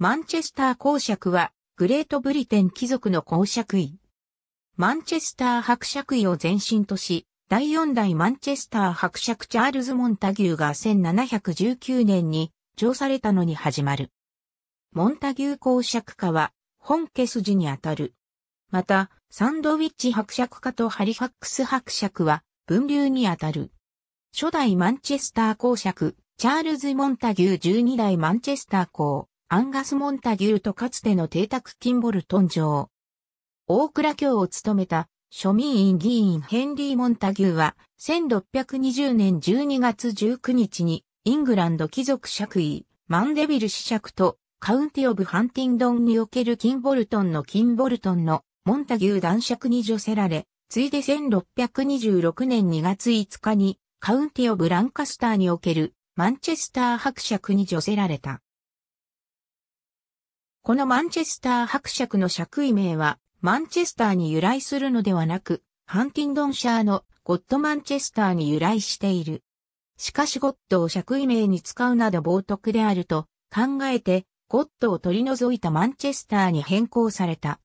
マンチェスター公爵は、グレートブリテン貴族の公爵位。マンチェスター伯爵位を前身とし、第四代マンチェスター伯爵チャールズ・モンタギューが1719年に上されたのに始まる。モンタギュー公爵家は本家筋にあたる。また、サンドウィッチ伯爵家とハリファックス伯爵は分流にあたる。初代マンチェスター公爵、チャールズ・モンタギュー12代マンチェスター公、アンガス・モンタギューとかつての邸宅キンボルトン城。大倉卿を務めた庶民院議員ヘンリー・モンタギューは1620年12月19日にイングランド貴族爵位マンデビル子爵とカウンティオブ・ハンティンドンにおけるキンボルトンのキンボルトンのモンタギュー男爵に除せられ、ついで1626年2月5日にカウンティオブ・ランカスターにおけるマンチェスター伯爵に除せられた。このマンチェスター伯爵の爵位名は、マンチェスターに由来するのではなく、ハンティンドンシャーのゴッドマンチェスターに由来している。しかしゴッドを爵位名に使うなど冒涜であると考えて、ゴッドを取り除いたマンチェスターに変更された。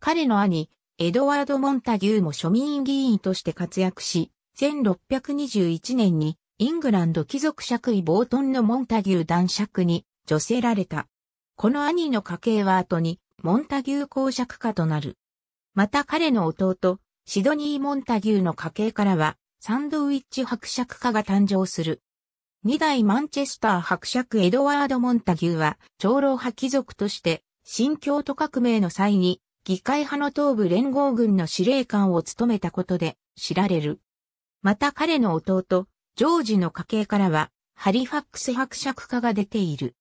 彼の兄、エドワード・モンタギューも庶民議員として活躍し、1621年にイングランド貴族爵位ボートンのモンタギュー男爵に女性られた。この兄の家系は後に、モンタギュー公爵家となる。また彼の弟、シドニー・モンタギューの家系からは、サンドウィッチ伯爵家が誕生する。二代マンチェスター伯爵エドワード・モンタギューは、長老派貴族として、新京都革命の際に、議会派の東部連合軍の司令官を務めたことで知られる。また彼の弟、ジョージの家系からは、ハリファックス伯爵家が出ている。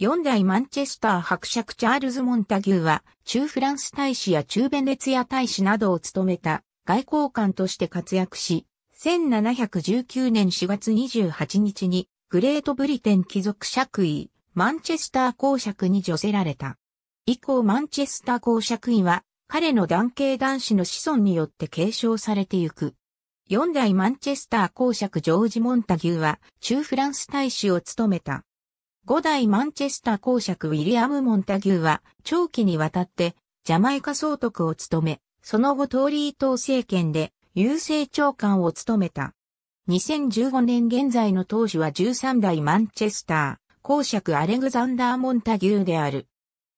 四代マンチェスター伯爵チャールズ・モンタギューは、中フランス大使や中ベネツィア大使などを務めた外交官として活躍し、1719年4月28日に、グレートブリテン貴族爵位、マンチェスター公爵に除せられた。以降マンチェスター公爵位は、彼の男系男子の子孫によって継承されてゆく。四代マンチェスター公爵ジョージ・モンタギューは中フランス大使を務めた。5代マンチェスター公爵ウィリアム・モンタギューは、長期にわたって、ジャマイカ総督を務め、その後トーリー党政権で、郵政長官を務めた。2015年現在の当主は13代マンチェスター、公爵アレグザンダー・モンタギューである。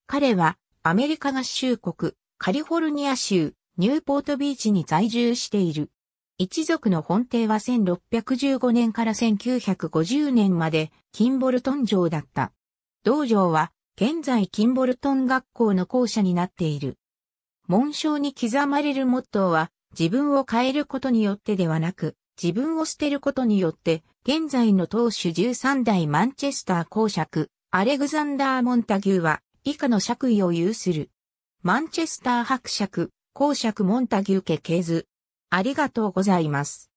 彼は、アメリカ合衆国、カリフォルニア州、ニューポートビーチに在住している。一族の本邸は1615年から1950年までキンボルトン城だった。道場は現在キンボルトン学校の校舎になっている。紋章に刻まれるモットーは自分を変えることによってではなく、自分を捨てることによって、現在の当主13代マンチェスター公爵、アレグザンダー・モンタギューは、以下の爵位を有する。マンチェスター伯爵、公爵モンタギュー家系図、ありがとうございます。